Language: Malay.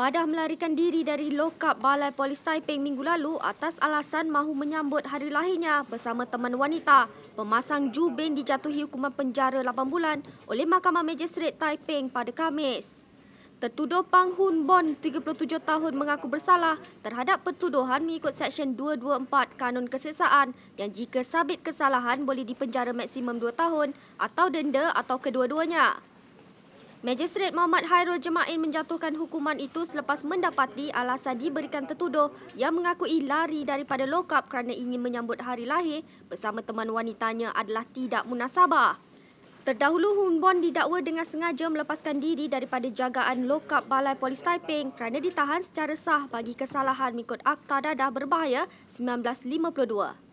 Padah melarikan diri dari lokap Balai Polis Taiping minggu lalu atas alasan mahu menyambut hari lahirnya bersama teman wanita. Pemasang jubin dijatuhi hukuman penjara 8 bulan oleh Mahkamah Majistret Taiping pada Khamis. Tertuduh Pang Hun Bon, 37 tahun mengaku bersalah terhadap pertuduhan mengikut Seksyen 224 Kanun Kesesaan yang jika sabit kesalahan boleh dipenjara maksimum 2 tahun atau denda atau kedua-duanya. Majistret Muhammad Hairul Jemain menjatuhkan hukuman itu selepas mendapati alasan diberikan tertuduh yang mengakui lari daripada lokap kerana ingin menyambut hari lahir bersama teman wanitanya adalah tidak munasabah. Terdahulu Hun Bon didakwa dengan sengaja melepaskan diri daripada jagaan lokap Balai Polis Taiping kerana ditahan secara sah bagi kesalahan mengikut Akta Dadah Berbahaya 1952.